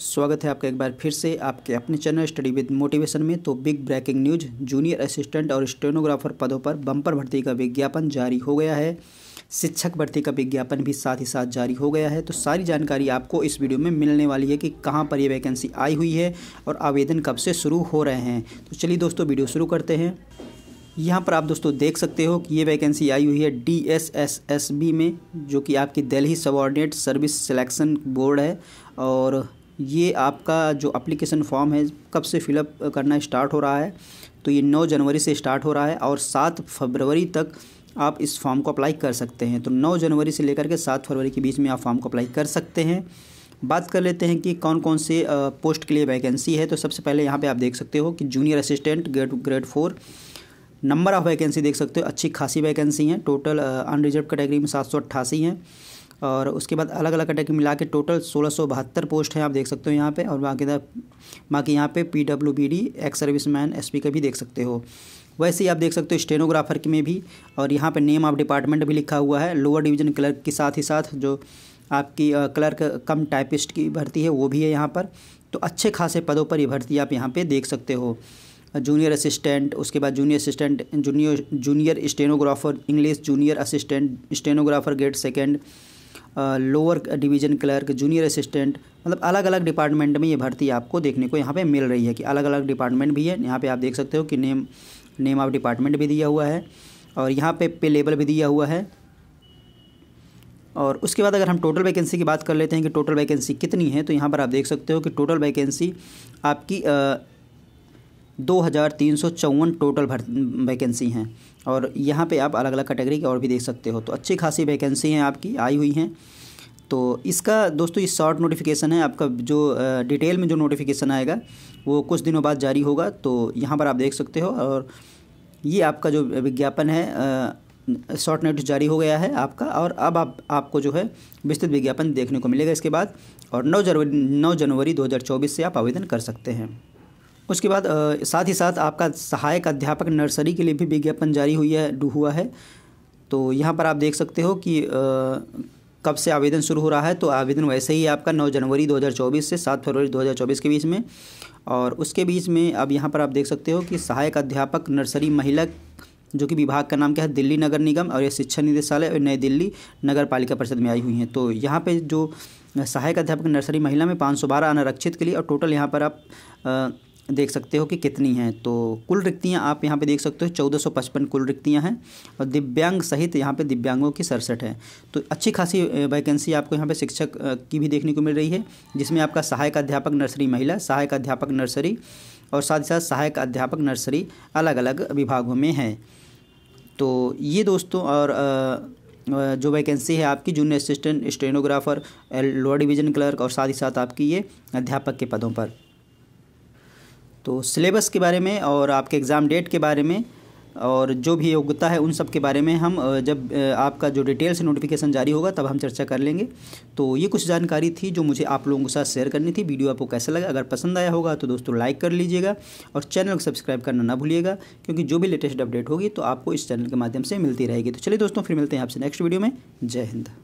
स्वागत है आपका एक बार फिर से आपके अपने चैनल स्टडी विद मोटिवेशन में तो big breaking news junior assistant और स्टेनोग्राफर पदों पर बम्पर भर्ती का विज्ञापन जारी हो गया है शिक्षक भर्ती का विज्ञापन भी साथ ही साथ जारी हो गया है तो सारी जानकारी आपको इस वीडियो में मिलने वाली है कि कहाँ पर ये वैकेंसी आई हुई है और आवेदन कब से शुरू हो रहे हैं तो चलिए दोस्तों वीडियो शुरू करते हैं यहाँ पर आप दोस्तों देख सकते हो कि ये वैकेंसी आई हुई है D S S S B में जो कि आपकी Delhi subordinate service selection board है और ये आपका जो अप्लीकेशन फॉर्म है कब से फिलअप करना स्टार्ट हो रहा है तो ये नौ जनवरी से स्टार्ट हो रहा है और सात फरवरी तक आप इस फॉर्म को अप्लाई कर सकते हैं तो नौ जनवरी से लेकर के सात फरवरी के बीच में आप फॉर्म को अप्लाई कर सकते हैं बात कर लेते हैं कि कौन कौन से पोस्ट के लिए वैकेंसी है तो सबसे पहले यहाँ पे आप देख सकते हो कि junior assistant grade grade four number of vacancy देख सकते हो अच्छी खासी वैकेंसी हैं टोटल अनरिजर्व कैटेगरी में सात सौ अट्ठासी हैं और उसके बाद अलग अलग कैटेगरी मिला के टोटल सोलह पोस्ट है आप देख सकते हो यहाँ पे और बाकी बाकी यहाँ पे P W B D ex serviceman S P का भी देख सकते हो वैसे ही आप देख सकते हो स्टेनोग्राफर में भी और यहाँ पे नेम ऑफ डिपार्टमेंट भी लिखा हुआ है लोअर डिवीजन क्लर्क के साथ ही साथ जो आपकी क्लर्क कम टाइपिस्ट की भर्ती है वो भी है यहाँ पर तो अच्छे खासे पदों पर ये भर्ती आप यहाँ पर देख सकते हो जूनियर असिस्टेंट उसके बाद junior assistant junior junior stenographer English junior assistant stenographer grade second lower division clerk junior assistant मतलब अलग अलग डिपार्टमेंट में ये भर्ती आपको देखने को यहाँ पे मिल रही है कि अलग अलग डिपार्टमेंट भी है यहाँ पे आप देख सकते हो कि नेम नेम ऑफ डिपार्टमेंट भी दिया हुआ है और यहाँ पे पे लेबल भी दिया हुआ है और उसके बाद अगर हम टोटल वैकेंसी की बात कर लेते हैं कि टोटल वैकेंसी कितनी है तो यहाँ पर आप देख सकते हो कि टोटल वैकेंसी आपकी दो हज़ार तीन सौ चौवन टोटल भर वैकेंसी हैं और यहाँ पे आप अलग अलग कैटेगरी की और भी देख सकते हो तो अच्छी खासी वैकेंसी हैं आपकी आई हुई हैं तो इसका दोस्तों ये शॉर्ट नोटिफिकेशन है आपका जो डिटेल में जो नोटिफिकेशन आएगा वो कुछ दिनों बाद जारी होगा तो यहाँ पर आप देख सकते हो और ये आपका जो विज्ञापन है शॉर्ट नोटिस जारी हो गया है आपका और अब आप आपको जो है विस्तृत विज्ञापन देखने को मिलेगा इसके बाद और 9 जनवरी 9 जनवरी 2024 से आप आवेदन कर सकते हैं उसके बाद साथ ही साथ आपका सहायक अध्यापक नर्सरी के लिए भी विज्ञापन जारी हुई है हुआ है तो यहाँ पर आप देख सकते हो कि कब से आवेदन शुरू हो रहा है तो आवेदन वैसे ही आपका 9 जनवरी 2024 से 7 फरवरी 2024 के बीच में और उसके बीच में अब यहाँ पर आप देख सकते हो कि सहायक अध्यापक नर्सरी महिला जो कि विभाग का नाम क्या है दिल्ली नगर निगम और ये शिक्षा निदेशालय नई दिल्ली नगर पालिका परिषद में आई हुई हैं तो यहाँ पे जो सहायक अध्यापक नर्सरी महिला में पाँच सौ बारह अनारक्षित के लिए और टोटल यहाँ पर आप देख सकते हो कि कितनी हैं तो कुल रिक्तियां आप यहाँ पे देख सकते हो 1455 कुल रिक्तियां हैं और दिव्यांग सहित यहाँ पे दिव्यांगों की सड़सठ है तो अच्छी खासी वैकेंसी आपको यहाँ पे शिक्षक की भी देखने को मिल रही है जिसमें आपका सहायक अध्यापक नर्सरी महिला सहायक अध्यापक नर्सरी और साथ ही साथ सहायक अध्यापक नर्सरी अलग अलग विभागों में है तो ये दोस्तों और जो वैकेंसी है आपकी junior assistant stenographer lower division clerk और साथ ही साथ आपकी ये अध्यापक के पदों पर तो सिलेबस के बारे में और आपके एग्ज़ाम डेट के बारे में और जो भी योग्यता है उन सब के बारे में हम जब आपका जो डिटेल्स नोटिफिकेशन जारी होगा तब हम चर्चा कर लेंगे तो ये कुछ जानकारी थी जो मुझे आप लोगों के साथ शेयर करनी थी वीडियो आपको कैसा लगा अगर पसंद आया होगा तो दोस्तों लाइक कर लीजिएगा और चैनल को सब्सक्राइब करना ना भूलिएगा क्योंकि जो भी लेटेस्ट अपडेट होगी तो आपको इस चैनल के माध्यम से मिलती रहेगी तो चलिए दोस्तों फिर मिलते हैं आपसे नेक्स्ट वीडियो में जय हिंद